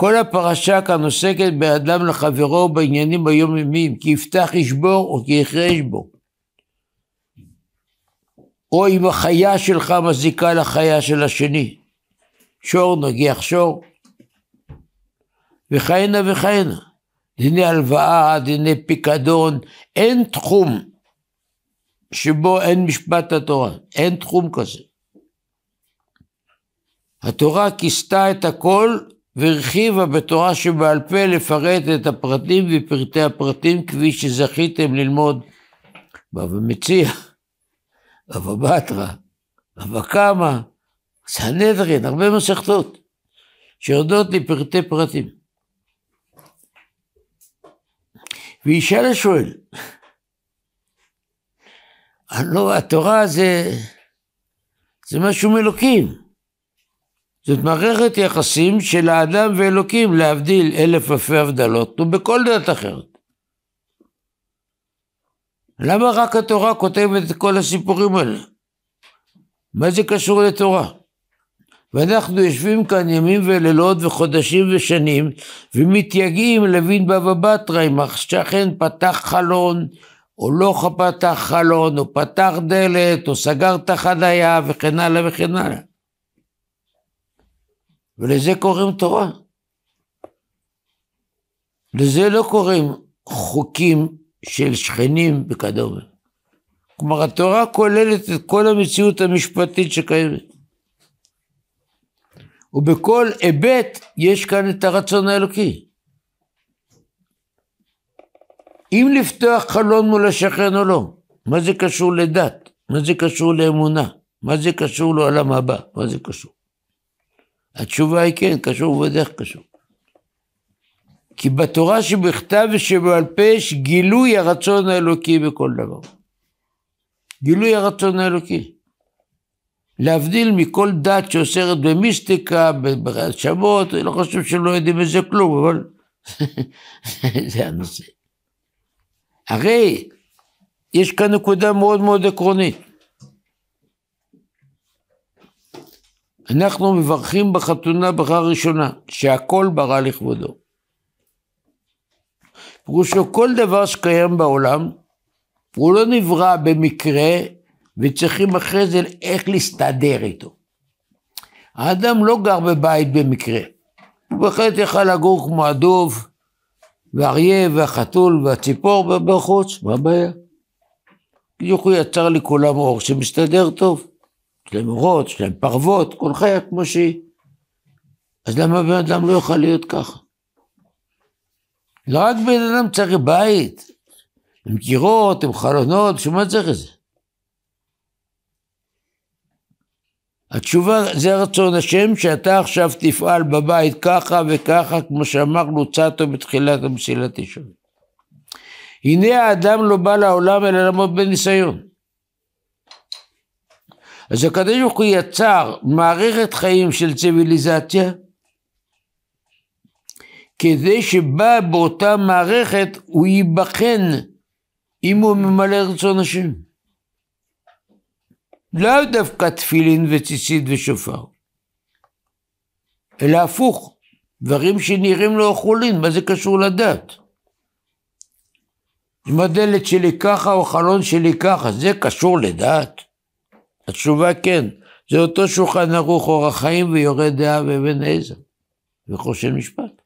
כל הפרשה כאן עוסקת באדם לחברו ובעניינים היומיומיים, כי יפתח ישבור או כי יחרש בו. או אם החיה שלך מזיקה לחיה של השני. שור נגיח שור. וכהנה וכהנה. דיני הלוואה, דיני פיקדון, אין תחום שבו אין משפט התורה, אין תחום כזה. התורה כיסתה את הכל והרחיבה בתורה שבעל פה לפרט את הפרטים ופרטי הפרטים כפי שזכיתם ללמוד בבא מציע, בבא בתרא, בבא קמא, סנדרין, הרבה מסכתות שיורדות לפרטי פרטים. וישאל השואל, התורה זה, זה משהו מאלוקים. זאת מערכת יחסים של האדם ואלוקים, להבדיל אלף אלפי הבדלות, ובכל דת אחרת. למה רק התורה כותבת את כל הסיפורים האלה? מה זה קשור לתורה? ואנחנו יושבים כאן ימים ולילות וחודשים ושנים ומתייגעים לוין בבא בתרא אם השכן פתח חלון או לא פתח חלון או פתח דלת או סגר את החניה וכן הלאה וכן הלאה. ולזה קוראים תורה. לזה לא קוראים חוקים של שכנים וכדומה. כלומר, התורה כוללת את כל המציאות המשפטית שקיימת. ובכל היבט יש כאן את הרצון האלוקי. אם לפתוח חלון מול השכן או לא, מה זה קשור לדת? מה זה קשור לאמונה? מה זה קשור לעולם הבא? מה זה קשור? התשובה היא כן, קשור ובדרך קשור. כי בתורה שבכתב ושבעל פה יש גילוי הרצון האלוקי בכל דבר. גילוי הרצון האלוקי. להבדיל מכל דת שאוסרת במיסטיקה, בהאשמות, לא חושב שלא יודעים איזה כלום, אבל זה הנושא. הרי יש כאן נקודה מאוד מאוד עקרונית. אנחנו מברכים בחתונה ברכה ראשונה, שהכל ברא לכבודו. פירושו כל דבר שקיים בעולם, הוא לא נברא במקרה, וצריכים אחרי זה איך להסתדר איתו. האדם לא גר בבית במקרה. הוא בהחלט יכל לגור כמו הדוב, והאריה, והחתול, והציפור בחוץ, מה הבעיה? בדיוק הוא יצר לכולם אור שמסתדר טוב. יש להם אורות, יש להם פרוות, כל חיה כמו שהיא. אז למה בן אדם לא יוכל להיות ככה? לא רק בן אדם צריך בית, עם קירות, עם חלונות, בשביל מה צריך את זה? התשובה זה רצון השם שאתה עכשיו תפעל בבית ככה וככה כמו שאמרנו צעתו בתחילת המסילת ישראל. הנה האדם לא בא לעולם אלא לעמוד בניסיון. אז הקדוש ברוך הוא יצר מערכת חיים של ציוויליזציה, כדי שבה באותה מערכת הוא ייבחן אם הוא ממלא רצון השם. לאו דווקא תפילין וציצית ושופר, אלא הפוך, דברים שנראים לא חולין, מה זה קשור לדת? אם הדלת שלי ככה או החלון שלי ככה, זה קשור לדת? התשובה כן, זה אותו שולחן ערוך אור החיים ויורה דעה ואבן עזר, וחושן משפט.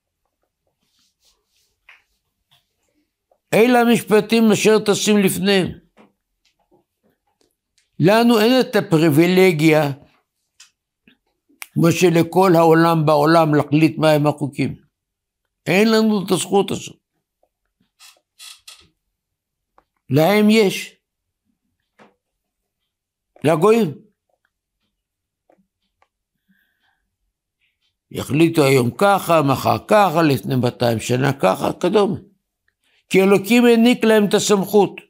אלה המשפטים אשר טסים לפניהם. לנו אין את הפריבילגיה, כמו שלכל העולם בעולם, להחליט מהם החוקים. אין לנו את הזכות הזאת. להם יש. לגויים. יחליטו היום ככה, מחר ככה, לפני 200 שנה ככה, כדומה. כי אלוקים העניק להם את הסמכות.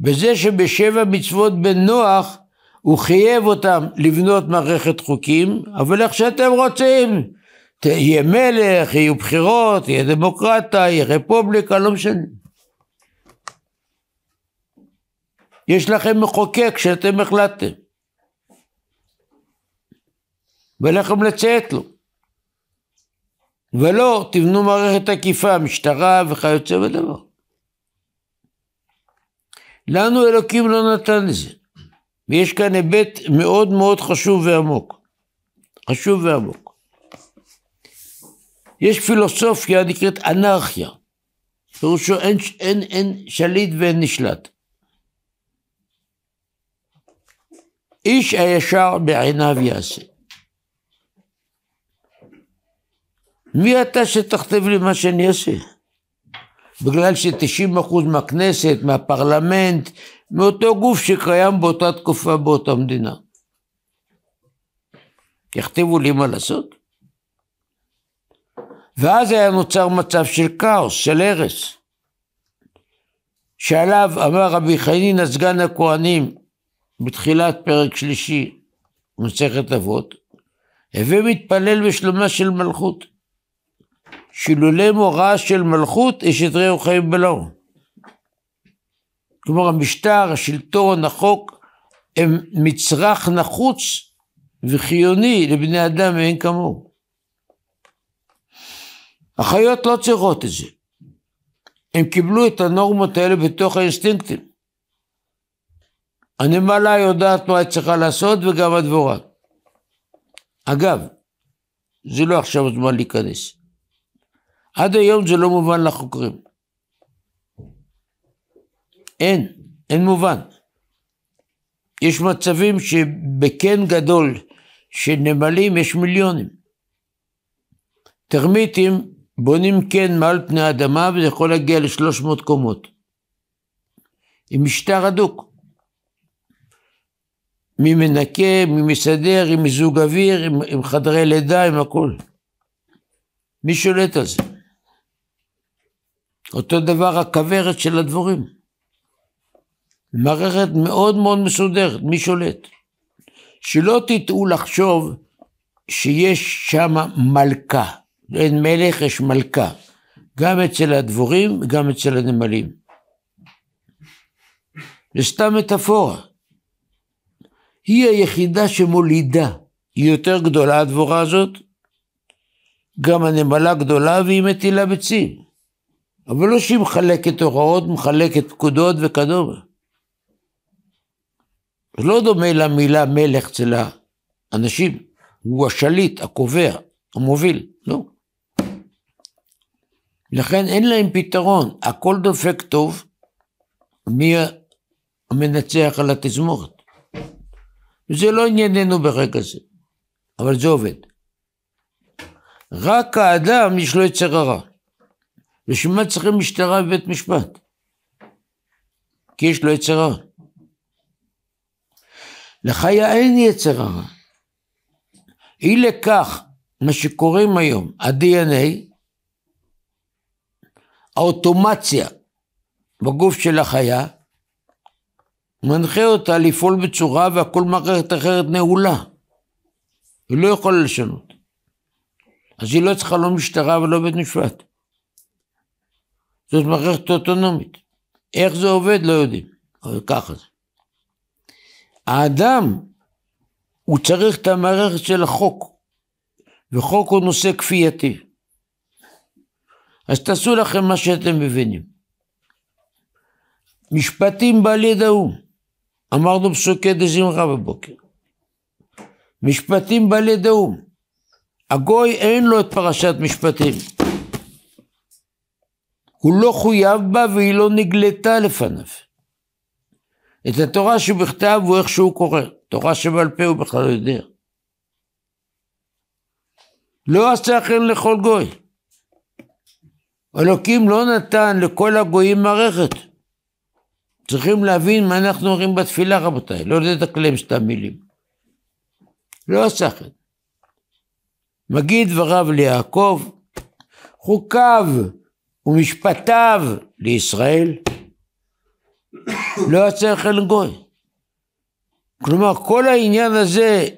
בזה שבשבע מצוות בן נוח, הוא חייב אותם לבנות מערכת חוקים, אבל איך שאתם רוצים. יהיה מלך, יהיו בחירות, יהיה דמוקרטיה, יהיה רפובליקה, לא משנה. יש לכם מחוקק שאתם החלטתם. ולכם לציית לו. ולא, תבנו מערכת עקיפה, משטרה וכיוצא בדבר. לנו אלוקים לא נתן לזה. ויש כאן היבט מאוד מאוד חשוב ועמוק. חשוב ועמוק. יש פילוסופיה נקראת אנרכיה. פירושו אין, אין, אין שליט ואין נשלט. איש הישר בעיניו יעשה. מי אתה שתכתב לי מה שאני אעשה? בגלל ש-90% מהכנסת, מהפרלמנט, מאותו גוף שקיים באותה תקופה באותה מדינה. יכתיבו לי מה לעשות? ואז היה נוצר מצב של כאוס, של הרס, שעליו אמר רבי חנינא סגן הכהנים, בתחילת פרק שלישי, מסכת אבות, הווה מתפלל בשלומה של מלכות. שלולי מוראה של מלכות, איש את ראו חיים בלעו. כלומר, המשטר, השלטון, החוק, הם מצרך נחוץ וחיוני לבני אדם מאין כמוהו. החיות לא צריכות את זה. הם קיבלו את הנורמות האלה בתוך האינסטינקטים. הנמלה יודעת מה היא צריכה לעשות וגם הדבורה. אגב, זה לא עכשיו הזמן להיכנס. עד היום זה לא מובן לחוקרים. אין, אין מובן. יש מצבים שבקן גדול של נמלים יש מיליונים. תרמיטים בונים קן מעל פני האדמה וזה יכול להגיע לשלוש מאות קומות. עם משטר הדוק. מי מנקה, מי מסדר, עם מיזוג אוויר, עם, עם חדרי לידה, עם הכול. מי שולט על זה? אותו דבר הכוורת של הדבורים. מערכת מאוד מאוד מסודרת, מי שולט? שלא תטעו לחשוב שיש שם מלכה. אין מלך, יש מלכה. גם אצל הדבורים, גם אצל הנמלים. זה סתם מטאפורה. היא היחידה שמולידה. היא יותר גדולה הדבורה הזאת, גם הנמלה גדולה והיא מטילה ביצים. אבל לא שהיא מחלקת הוראות, מחלקת פקודות וכדומה. זה לא דומה למילה מלך אצל האנשים, הוא השליט, הקובע, המוביל, לא. לכן אין להם פתרון, הכל דופק טוב, מי המנצח על התזמורת? זה לא ענייננו ברגע זה, אבל זה עובד. רק האדם יש לו יצר הרע. בשביל מה צריכים משטרה ובית משפט? כי יש לו יצר הרע. לחיה אין יצר הרע. אי לכך, מה שקוראים היום, ה-DNA, האוטומציה בגוף של החיה, מנחה אותה לפעול בצורה והכל מערכת אחרת נעולה. היא לא יכולה לשנות. אז היא לא צריכה לא משטרה ולא בית משפט. זאת מערכת אוטונומית. איך זה עובד לא יודעים, אבל ככה זה. האדם, הוא צריך את המערכת של החוק, וחוק הוא נושא כפייתי. אז תעשו לכם מה שאתם מבינים. משפטים בעל יד האו"ם. אמרנו פסוקי דזמרה בבוקר. משפטים בעלי דאום. הגוי אין לו את פרשת משפטים. הוא לא חויב בה והיא לא נגלתה לפניו. את התורה שבכתב הוא איך שהוא קורא, תורה שבעל פה הוא בכלל לא יודע. לא עשה כן לכל גוי. אלוקים לא נתן לכל הגויים מערכת. צריכים להבין מה אנחנו אומרים בתפילה, רבותיי, לא לדקלם סתם מילים. לא עשה כן. מגיד דבריו ליעקב, חוקיו ומשפטיו לישראל, לא יצא חן גוי. כלומר, כל העניין הזה,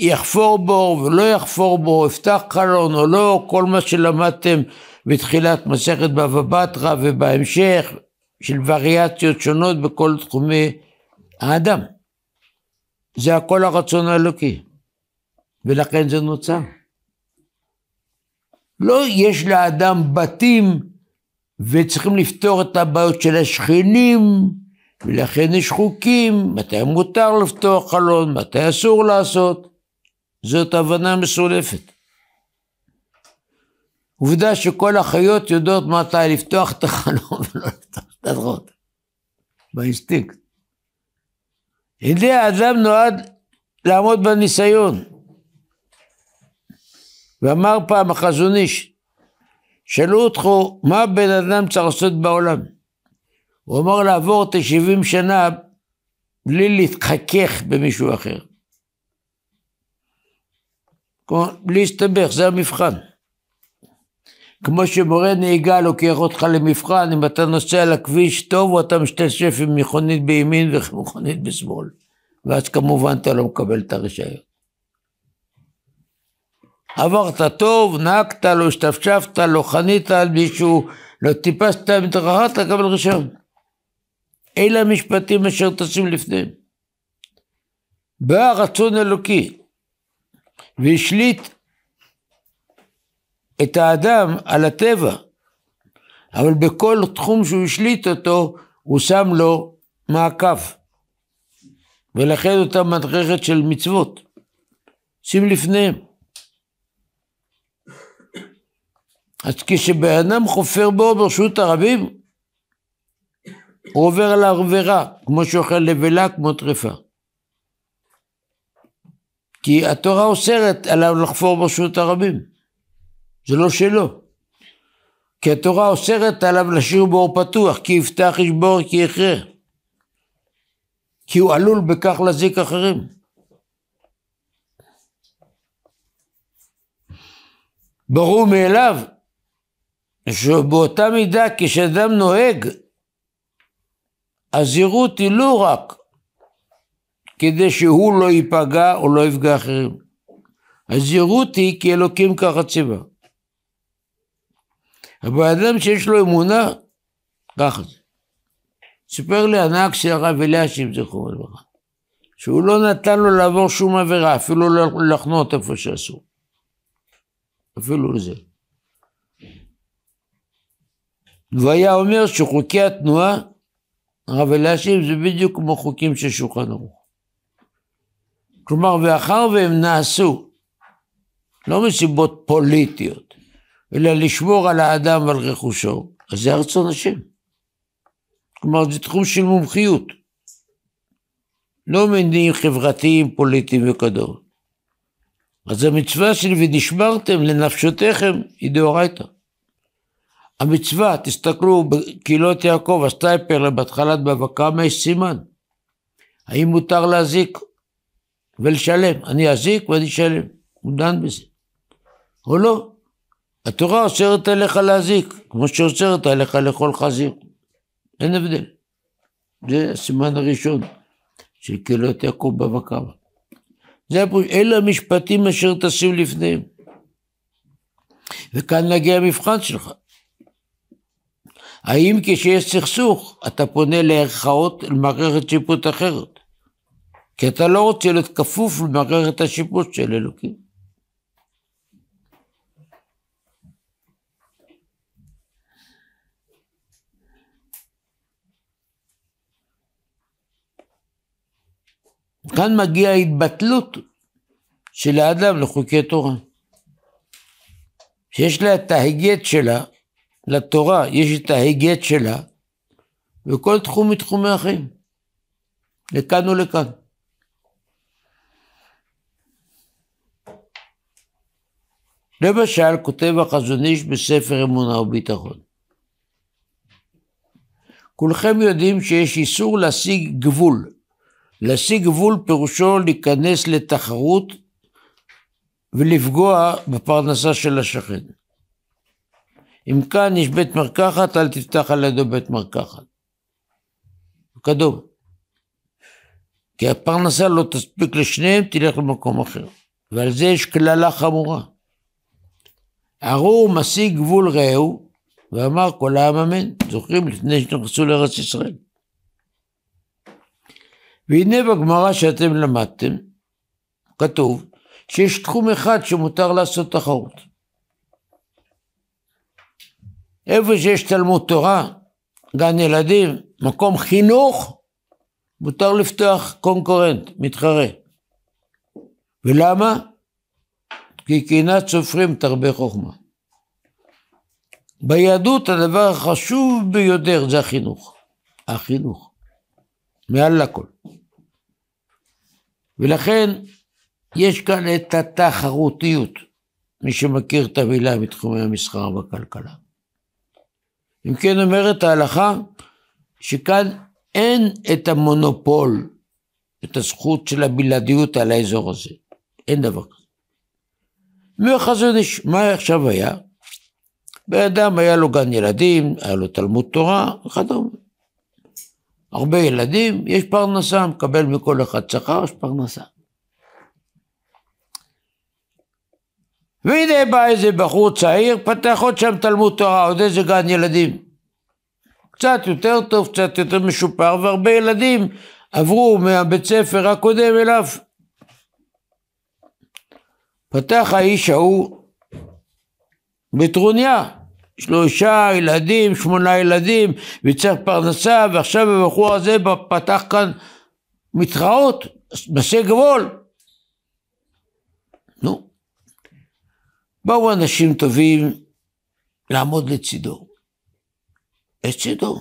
יחפור בו ולא יחפור בו, יפתח חלון או לא, כל מה שלמדתם בתחילת מסכת בבא בתרא ובהמשך, של וריאציות שונות בכל תחומי האדם. זה הכל הרצון האלוקי, ולכן זה נוצר. לא יש לאדם בתים וצריכים לפתור את הבעיות של השכנים, ולכן יש חוקים, מתי מותר לפתוח חלון, מתי אסור לעשות. זאת הבנה מסולפת. עובדה שכל החיות יודעות מתי לפתוח את החלון ולא מסתדרות, באינסטינקט. ידי האדם נועד לעמוד בניסיון. ואמר פעם החזון איש, שאלו אותו, מה בן אדם צריך לעשות בעולם? הוא אמר לעבור את ה-70 שנה בלי להתחכך במישהו אחר. כלומר, בלי להסתבך, זה המבחן. כמו שמורה נהיגה לוקח אותך למבחן, אם אתה נוסע על הכביש טוב או אתה משתשף עם מכונית בימין ומכונית בשמאל. ואז כמובן אתה לא מקבל את הרישיון. עברת טוב, נהגת, לא השתפשפת, לא חנית על מישהו, לא טיפסת מתרחבת, אתה מקבל רישיון. אלה המשפטים אשר טסים לפניהם. בא הרצון אלוקי והשליט את האדם על הטבע, אבל בכל תחום שהוא השליט אותו, הוא שם לו מעקף. ולכן אותה מדרכת של מצוות. שים לפניהם. אז כשבאדם חופר בו ברשות הרבים, הוא עובר על העבירה, כמו שאוכל לבלה, כמו טרפה. כי התורה אוסרת עליו לחפור ברשות הרבים. זה לא שלו. כי התורה אוסרת עליו לשיר באור פתוח, כי יפתח ישבור כי יחרה. כי הוא עלול בכך להזיק אחרים. ברור מאליו שבאותה מידה כשאדם נוהג, הזהירות היא לא רק כדי שהוא לא ייפגע או לא יפגע אחרים. הזהירות היא כי אלוקים ככה ציווה. הבן אדם שיש לו אמונה, ככה זה. סיפר לי הנהג של הרב אלישיב, זכרו לברכה, שהוא לא נתן לו לעבור שום עבירה, אפילו לא לחנות איפה שעשו. אפילו לזה. והיה אומר שחוקי התנועה, הרב אלישיב, זה בדיוק כמו חוקים של שולחן ערוך. כלומר, מאחר והם נעשו, לא מסיבות פוליטיות, אלא לשמור על האדם ועל רכושו, אז זה ארצון השם. כלומר, זה תחום של מומחיות. לא מניעים חברתיים, פוליטיים וכדומה. אז המצווה של ונשמרתם לנפשותיכם היא דאורייתא. המצווה, תסתכלו, קהילות יעקב, הסטייפר בהתחלת בבא קמא יש סימן. האם מותר להזיק ולשלם? אני אזיק ואני אשלם. הוא דן בזה. או לא? התורה אוסרת עליך להזיק, כמו שאוסרת עליך לאכול חזיר. אין הבדל. זה הסימן הראשון של קהילות יעקב בבא קמא. הפוש... אלה המשפטים אשר תשים לפניהם. וכאן נגיע המבחן שלך. האם כשיש סכסוך אתה פונה לערכאות למערכת שיפוט אחרת? כי אתה לא רוצה להיות כפוף למערכת השיפוט של אלוקים. כאן מגיעה ההתבטלות של האדם לחוקי תורה. שיש לה את ההיגד שלה, לתורה יש את ההיגד שלה, וכל תחום מתחומי החיים, לכאן ולכאן. למשל, כותב החזון איש בספר אמונה וביטחון. כולכם יודעים שיש איסור להשיג גבול להשיג גבול פירושו להיכנס לתחרות ולפגוע בפרנסה של השכן. אם כאן יש בית מרקחת, אל תפתח על ידו בית מרקחת. כדום. כי הפרנסה לא תספיק לשניהם, תלך למקום אחר. ועל זה יש קללה חמורה. ארור משיג גבול רעהו, ואמר כל העם אמן. זוכרים? לפני שנכנסו לארץ ישראל. והנה בגמרא שאתם למדתם, כתוב שיש תחום אחד שמותר לעשות תחרות. איפה שיש תלמוד תורה, גן ילדים, מקום חינוך, מותר לפתוח קונקורנט, מתחרה. ולמה? כי קנאת סופרים תרבה חוכמה. ביהדות הדבר החשוב ביותר זה החינוך. החינוך. מעל לכל. ולכן יש כאן את התחרותיות, מי שמכיר את המילה מתחומי המסחר והכלכלה. אם כן אומרת ההלכה שכאן אין את המונופול, את הזכות של הבלעדיות על האזור הזה. אין דבר כזה. מהחזון איש, מה עכשיו היה? בן אדם היה לו גן ילדים, היה לו תלמוד תורה וכדומה. הרבה ילדים, יש פרנסה, מקבל מכל אחד שכר, יש פרנסה. והנה בא איזה בחור צעיר, פתח עוד שם תלמוד תורה, עוד איזה גן ילדים. קצת יותר טוב, קצת יותר משופר, והרבה ילדים עברו מהבית ספר הקודם אליו. פתח האיש ההוא בטרוניה. שלושה ילדים, שמונה ילדים, וצריך פרנסה, ועכשיו הבחור הזה פתח כאן מתחרות, נעשה גבול. נו, באו אנשים טובים לעמוד לצידו. לצידו.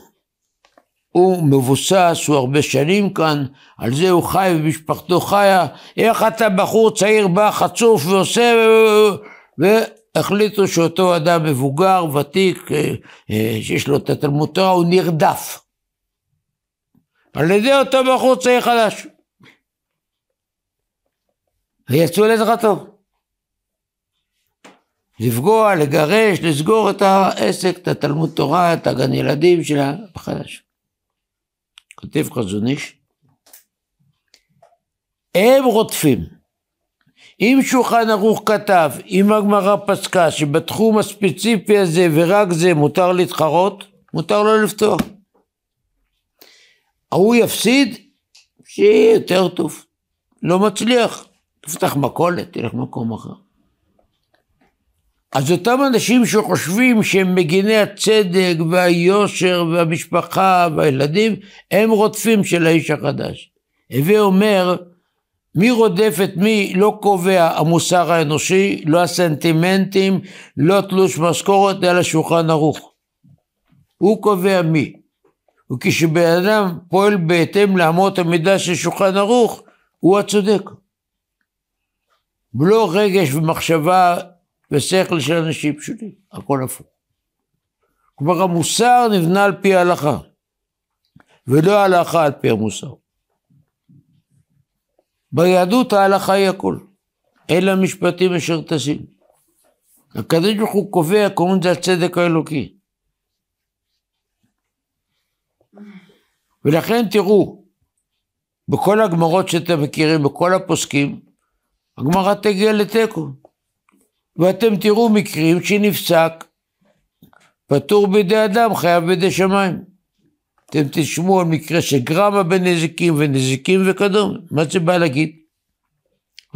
הוא מבוסס, הוא הרבה שנים כאן, על זה הוא חי ומשפחתו חיה. איך אתה בחור צעיר בא חצוף ועושה ו... ו... החליטו שאותו אדם מבוגר, ותיק, אה, אה, שיש לו את התלמוד תורה, הוא נרדף. על ידי אותו בחור צעיר חדש. ויצאו לעזרתו. לפגוע, לגרש, לסגור את העסק, את התלמוד תורה, את הגן ילדים של החדש. כותב חזון איש, הם רודפים. אם שולחן ערוך כתב, אם הגמרא פסקה שבתחום הספציפי הזה ורק זה מותר להתחרות, מותר לו לפתוח. ההוא יפסיד, שיהיה יותר טוב. לא מצליח, תפתח מכולת, תלך למקום אחר. אז אותם אנשים שחושבים שהם מגיני הצדק והיושר והמשפחה והילדים, הם רודפים של האיש החדש. הווה אומר, מי רודף את מי לא קובע המוסר האנושי, לא הסנטימנטים, לא תלוש משכורת, אלא שולחן ערוך. הוא קובע מי. וכשבן אדם פועל בהתאם לאמות המידה של שולחן ערוך, הוא הצודק. ולא רגש ומחשבה ושכל של אנשים פשוטים, הכל הפוך. כלומר המוסר נבנה על פי ההלכה, ולא ההלכה על פי המוסר. ביהדות ההלכה היא הכל. אלה המשפטים אשר תשים. הקדוש ברוך הוא קובע, קוראים לזה הצדק האלוקי. ולכן תראו, בכל הגמרות שאתם מכירים, בכל הפוסקים, הגמרא תגיע לתיקו. ואתם תראו מקרים שנפסק, פטור בידי אדם, חייב בידי שמיים. אתם תשמעו על מקרה של גרמה בנזיקים ונזיקים וכדומה. מה זה בא להגיד?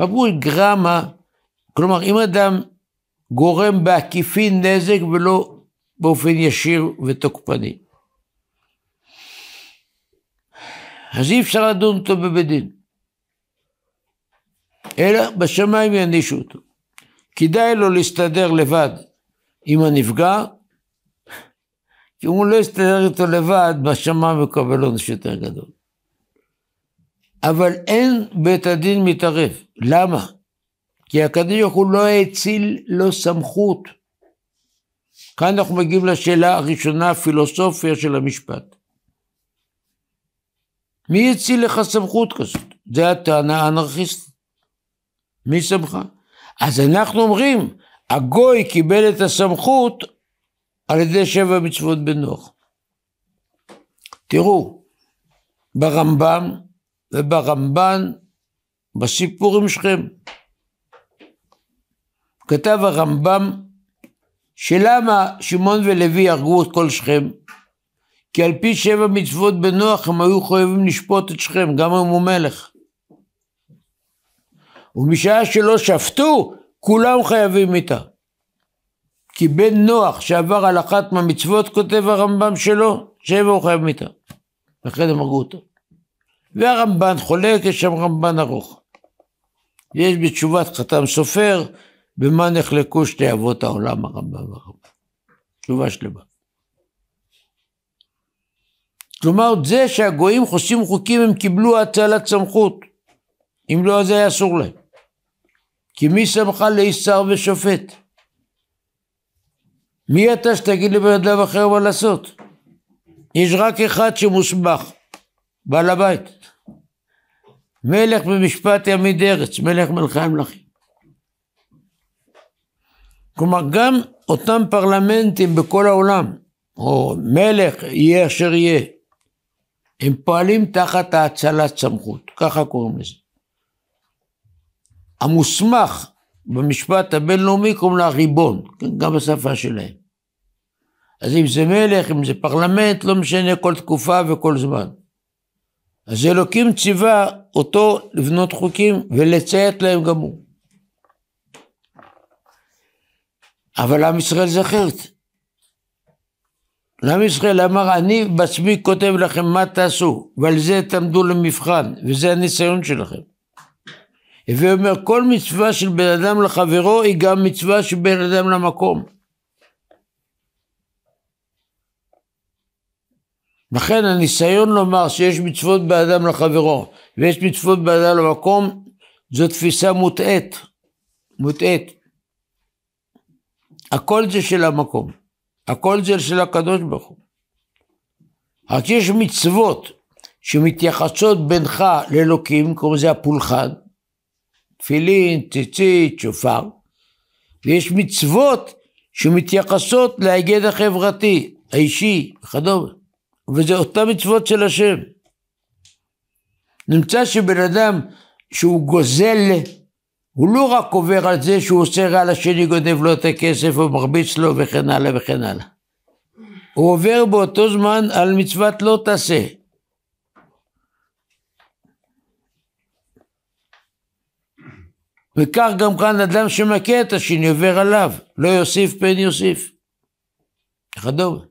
אמרו גרמה, כלומר אם אדם גורם בעקיפין נזק ולא באופן ישיר ותוקפני. אז אי אפשר לדון אותו בבית דין, אלא בשמיים יענישו אותו. כדאי לו להסתדר לבד עם הנפגע כי אם הוא לא יסתדר איתו לבד, בשמיים יקבל עונש יותר גדול. אבל אין בית הדין מתערב. למה? כי הקדוש ברוך הוא לא האציל לו סמכות. כאן אנחנו מגיעים לשאלה הראשונה, הפילוסופיה של המשפט. מי הציל לך סמכות כזאת? זה הטענה האנרכיסטית. מי שמך? אז אנחנו אומרים, הגוי קיבל את הסמכות על ידי שבע מצוות בנוח. תראו, ברמב"ם וברמב"ן, בסיפורים שלכם, כתב הרמב"ם שלמה שמעון ולוי הרגו את כל שכם? כי על פי שבע מצוות בנוח הם היו חייבים לשפוט את שכם, גם אם הוא מלך. ומשעה שלא שפטו, כולם חייבים איתה. כי בן נוח שעבר על אחת מהמצוות, כותב הרמב"ם שלו, שבע הוא חייב מיתה. לכן הם הרגו אותו. והרמב"ן חולק, יש שם רמב"ן ארוך. יש בתשובת חתם סופר, במה נחלקו שתי אבות העולם, הרמב"ם והרמב"ם. תשובה שלמה. כלומר, זה שהגויים חוסים חוקים, הם קיבלו הצלת סמכות. אם לא, אז היה אסור להם. כי מי שמך לאיש שר ושופט? מי אתה שתגיד לבן אדם אחר מה לעשות? יש רק אחד שמוסמך, בעל הבית. מלך במשפט ימיד ארץ, מלך מלכי המלכים. כלומר, גם אותם פרלמנטים בכל העולם, או מלך, יהיה אשר יהיה, הם פועלים תחת האצלת סמכות, ככה קוראים לזה. המוסמך במשפט הבינלאומי קוראים לה ריבון, כן? גם בשפה שלהם. אז אם זה מלך, אם זה פרלמנט, לא משנה כל תקופה וכל זמן. אז אלוקים ציווה אותו לבנות חוקים ולציית להם גם הוא. אבל עם ישראל זה אחרת. לעם ישראל אמר, אני בעצמי כותב לכם מה תעשו, ועל זה תעמדו למבחן, וזה הניסיון שלכם. הווי אומר, כל מצווה של בן אדם לחברו היא גם מצווה של בן אדם למקום. לכן הניסיון לומר שיש מצוות באדם לחברו ויש מצוות באדם למקום, זו תפיסה מוטעית. מוטעית. הכל זה של המקום, הכל זה של הקדוש ברוך הוא. רק יש מצוות שמתייחסות בינך לאלוקים, קוראים לזה הפולחן, תפילין, ציצית, שופר, ויש מצוות שמתייחסות להיגד החברתי, האישי וכדומה, וזה אותה מצוות של השם. נמצא שבן אדם שהוא גוזל, הוא לא רק עובר על זה שהוא עושה רע לשני, גונב לו את הכסף או מרביץ לו וכן הלאה וכן הלאה. הוא עובר באותו זמן על מצוות לא תעשה. וכך גם כאן אדם שמכה את השני עובר עליו, לא יוסיף פן יוסיף. וכדומה.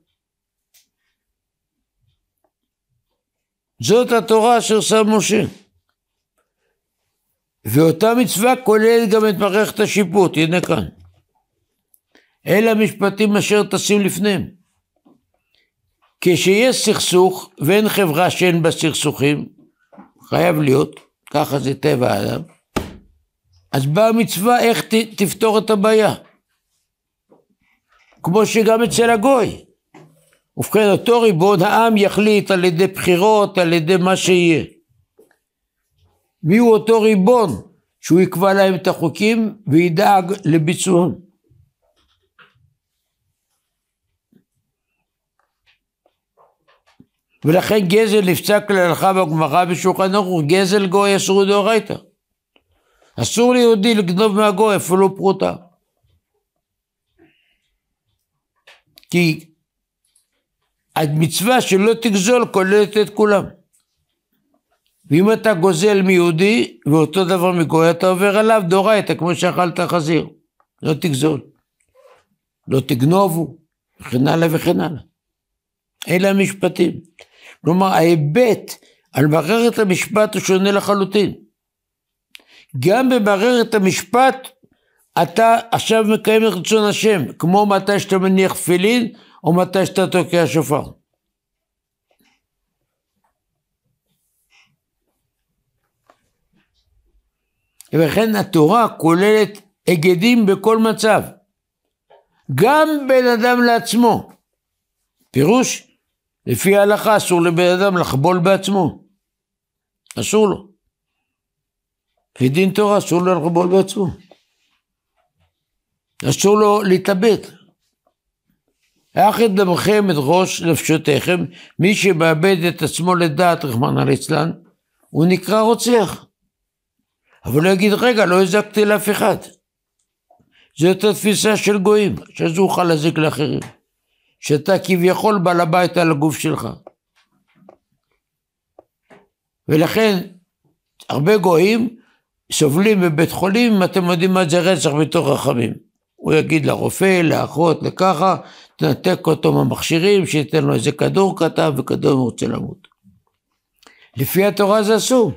זאת התורה אשר שם משה. ואותה מצווה כוללת גם את מערכת השיפוט, הנה כאן. אלה המשפטים אשר טסים לפניהם. כשיש סכסוך ואין חברה שאין בה סכסוכים, חייב להיות, ככה זה טבע האדם, אז באה המצווה איך ת, תפתור את הבעיה. כמו שגם אצל הגוי. ובכן אותו ריבון העם יחליט על ידי בחירות, על ידי מה שיהיה. מי הוא אותו ריבון שהוא יקבע להם את החוקים וידאג לביצועם? ולכן גזל נפסק להלכה בגמרא בשולחן ערוך, גזל גוי אסור דאורייתא. אסור ליהודי לגנוב מהגוי אפילו לא פרוטה. כי המצווה שלא תגזול כוללת את כולם. ואם אתה גוזל מיהודי, ואותו דבר מגוי, אתה עובר עליו דורייתא, כמו שאכלת חזיר. לא תגזול. לא תגנובו, וכן הלאה וכן הלאה. אלה המשפטים. כלומר, ההיבט על מערכת המשפט הוא שונה לחלוטין. גם במערכת המשפט אתה עכשיו מקיים את רצון השם, כמו מתי שאתה מניח תפילין או מתי שאתה תוקע שופר. ולכן התורה כוללת היגדים בכל מצב, גם בין אדם לעצמו. פירוש, לפי ההלכה אסור לבן אדם לחבול בעצמו, אסור לו. ודין תורה אסור לו ללכת בעול בעצמו. אסור לו להתאבד. האחד דמכם את ראש נפשותיכם, מי שמאבד את עצמו לדעת, רחמנא ליצלן, הוא נקרא רוצח. אבל הוא יגיד, רגע, לא הזקתי לאף אחד. זו הייתה תפיסה של גויים, שזה אוכל להזיק לאחרים. שאתה כביכול בעל הבית על הגוף שלך. ולכן, הרבה גויים סובלים בבית חולים, אתם יודעים מה זה רצח בתוך רחמים. הוא יגיד לרופא, לאחות, לככה, תנתק אותו מהמכשירים, שייתן לו איזה כדור קטן, וכדור הוא רוצה למות. לפי התורה זה אסור.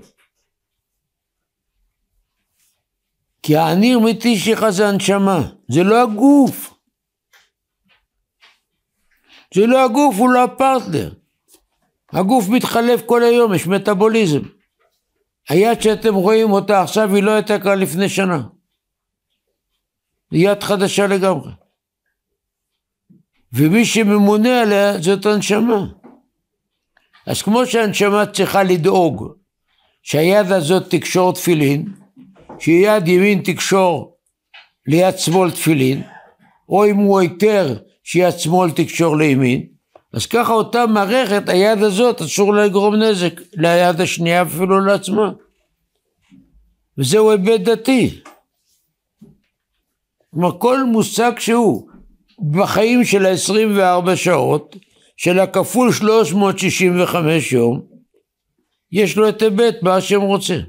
כי העניר מתישיך זה הנשמה, זה לא הגוף. זה לא הגוף, הוא לא הפרטנר. הגוף מתחלף כל היום, יש מטאבוליזם. היד שאתם רואים אותה עכשיו היא לא הייתה כאן לפני שנה. היא יד חדשה לגמרי. ומי שממונה עליה זאת הנשמה. אז כמו שהנשמה צריכה לדאוג שהיד הזאת תקשור תפילין, שיד ימין תקשור ליד שמאל תפילין, או אם הוא היתר שיד שמאל תקשור לימין, אז ככה אותה מערכת, היד הזאת אסור לה לגרום נזק ליד השנייה אפילו לעצמה. וזהו היבט דתי. כלומר כל מושג שהוא בחיים של ה-24 שעות, של הכפול 365 יום, יש לו את היבט מה שהם רוצים.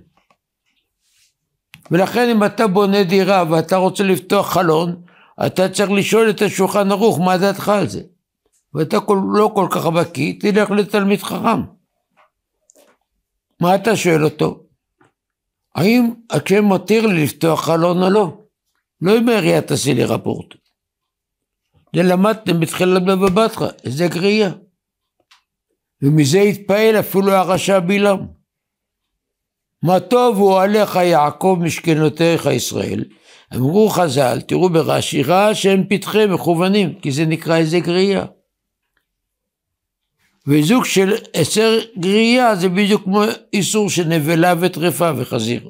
ולכן אם אתה בונה דירה ואתה רוצה לפתוח חלון, אתה צריך לשאול את השולחן ערוך מה דעתך על זה. ואתה כל, לא כל כך בקיא, תלך לתלמיד חכם. מה אתה שואל אותו? האם השם מתיר לי לפתוח חלון או לא? לא אם העירייה תעשי לי רפורט. זה למדתם בתחילת בבא בתרא, איזה קריאה. ומזה התפעל אפילו הרשע בלעם. מה טוב הוא עליך יעקב משכנותיך ישראל. אמרו חז"ל, תראו ברש"י, רע שהם פתחי מכוונים, כי זה נקרא איזה קריאה. וזוג של עשר גרייה זה בדיוק כמו איסור של נבלה וטרפה וחזיר.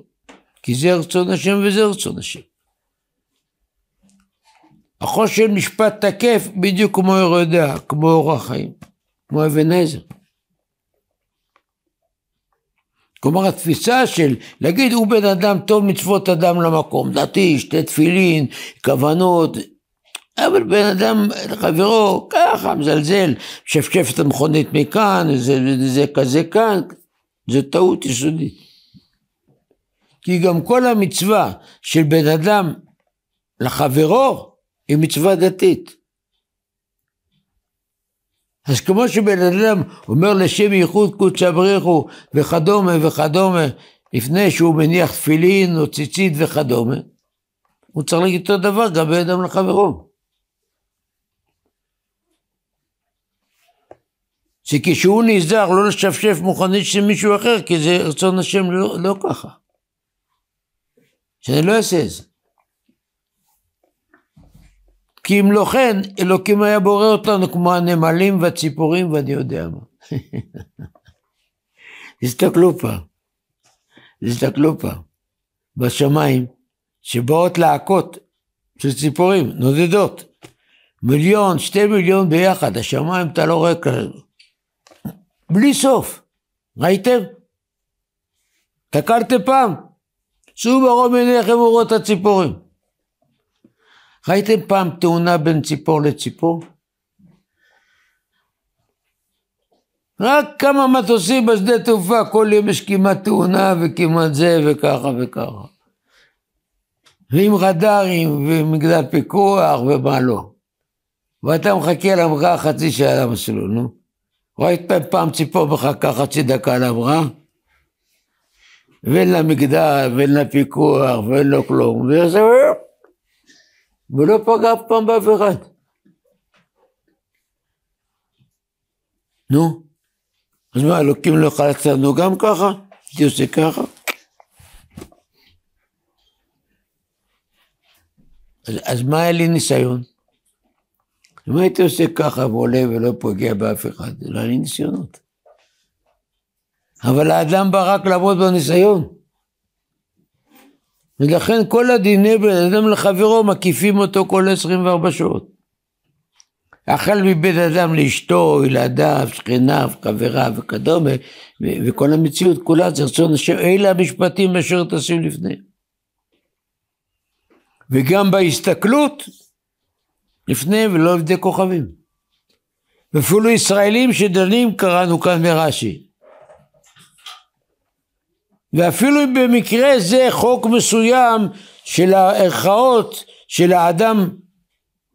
כי זה רצון השם וזה רצון השם. החושן משפט תקף בדיוק כמו ירודה, כמו אורח חיים, כמו אבן עזר. כלומר התפיסה של להגיד הוא בן אדם טוב מצוות אדם למקום, דתי, שתי תפילין, כוונות, אבל בן אדם, חברו, ככה מזלזל, שפשף את המכונית מכאן, זה, זה כזה כאן, זו טעות יסודית. כי גם כל המצווה של בן אדם לחברו היא מצווה דתית. אז כמו שבן אדם אומר לשם ייחוד קודש אבריחו וכדומה וכדומה, לפני שהוא מניח תפילין או ציצית וכדומה, הוא צריך להגיד אותו דבר גם בן אדם לחברו. שכשהוא נזהר לא לשפשף מוכנית של מישהו אחר, כי זה רצון השם לא, לא ככה. שאני לא אעשה את זה. כי אם לא כן, אלוקים היה בורא אותנו כמו הנמלים והציפורים ואני יודע מה. תסתכלו פעם, תסתכלו פעם, בשמיים, שבאות להקות של ציפורים, נודדות, מיליון, שתי מיליון ביחד, השמיים אתה לא רואה כאלה. בלי סוף. ראיתם? תקלתם פעם? שאו ברום עיניכם ורואות הציפורים. ראיתם פעם תאונה בין ציפור לציפור? רק כמה מטוסים בשדה תעופה, כל יום יש כמעט תאונה וכמעט זה וככה וככה. ועם רדארים ומגדל פיקוח ומה לא. ואתה מחכה למראה חצי שעה למסלול, נו. ראית פעם ציפור בחכה חצי דקה לאמרה? ואין לה מגדל, ואין לה פיקוח, ואין לו כלום, וזה... ולא פגע אף פעם באף אחד. נו, אז מה, אלוקים לא יכול לצאת לנו גם ככה? הייתי עושה ככה? אז, אז מה היה לי ניסיון? אם הייתי עושה ככה ועולה ולא פוגע באף אחד, לא היה ניסיונות. אבל האדם בא רק לעבוד בניסיון. ולכן כל הדיני בין אדם לחברו מקיפים אותו כל 24 שעות. החל מבית אדם לאשתו, ילדיו, שכניו, חבריו וכדומה, וכל המציאות כולה זה רצון השם, אלה המשפטים אשר תשים לפניהם. וגם בהסתכלות, לפני ולא עובדי כוכבים. ואפילו ישראלים שדנים קראנו כאן מרש"י. ואפילו במקרה זה חוק מסוים של הערכאות של האדם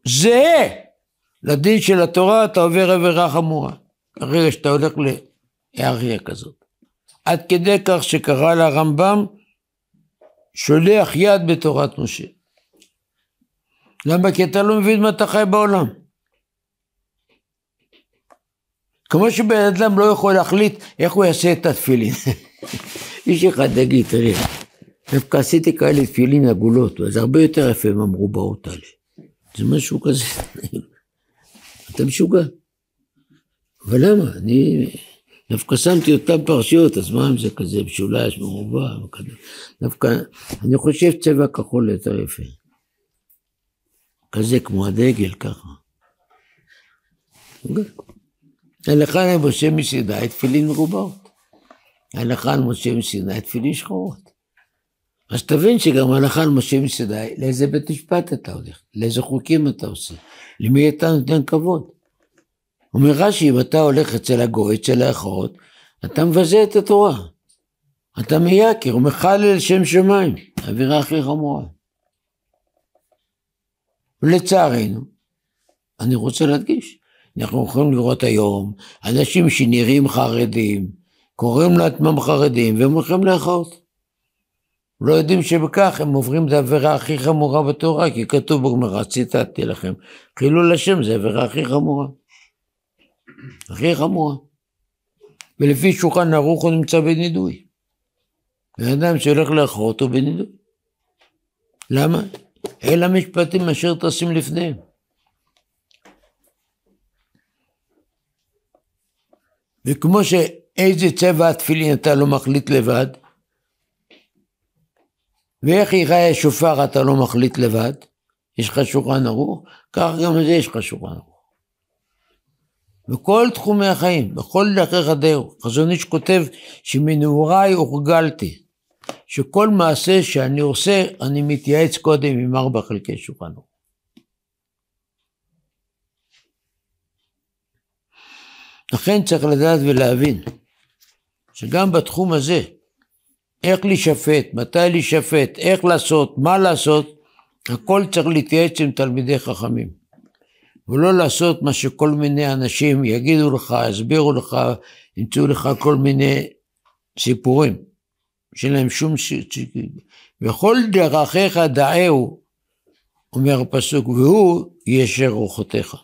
זהה לדין של התורה, אתה עובר עבירה חמורה. הרגע שאתה הולך להיארכיה כזאת. עד כדי כך שקרא לרמב"ם שולח יד בתורת משה. למה? כי אתה לא מבין מה אתה חי בעולם. כמו שבן אדם לא יכול להחליט איך הוא יעשה את התפילין. איש אחד יגיד, תראה, דווקא עשיתי כאלה תפילין עגולות, וזה הרבה יותר יפה הם אמרו באות האלה. זה משהו כזה. אתה משוגע. אבל למה? אני דווקא שמתי אותן פרשיות, אז מה אם זה כזה משולש, מרובע, דווקא, אני חושב צבע כחול יותר יפה. כזה כמו הדגל ככה. אוקיי. הלכה למשה מסיני תפילין מרובעות. הלכה למשה מסיני תפילין שחורות. אז תבין שגם הלכה למשה מסיני, לאיזה בית משפט אתה הולך, לאיזה חוקים אתה עושה, למי אתה נותן כבוד. אומר רש"י, אם אתה הולך אצל הגוי, אצל האחרות, אתה מבזה את התורה. אתה מייקר, הוא מחלל שם שמיים, האווירה הכי חמורה. לצערנו, אני רוצה להדגיש, אנחנו יכולים לראות היום אנשים שנראים חרדים, קוראים לעצמם חרדים והם הולכים לאחות. לא יודעים שבכך הם עוברים את העבירה הכי חמורה בתורה, כי כתוב בגמרא, ציטטתי לכם, חילול השם זה העבירה הכי חמורה. הכי חמורה. ולפי שולחן ערוך הוא נמצא בנידוי. בן אדם שהולך לאחות הוא בנידוי. למה? אל המשפטים אשר טסים לפניהם. וכמו שאיזה צבע התפילין אתה לא מחליט לבד, ואיך ייראה השופר אתה לא מחליט לבד, יש לך שולחן ערוך, כך גם לזה יש לך שולחן ערוך. בכל תחומי החיים, בכל דרכיך דרך, חזון איש כותב שמנעוריי הורגלתי. שכל מעשה שאני עושה, אני מתייעץ קודם עם ארבע חלקי שולחן ערוך. לכן צריך לדעת ולהבין שגם בתחום הזה, איך להישפט, מתי להישפט, איך לעשות, מה לעשות, הכל צריך להתייעץ עם תלמידי חכמים. ולא לעשות מה שכל מיני אנשים יגידו לך, יסבירו לך, ימצאו לך כל מיני סיפורים. שאין להם שום סיכוי. וכל דרכיך דעהו, אומר הפסוק, והוא ישר אורחותיך.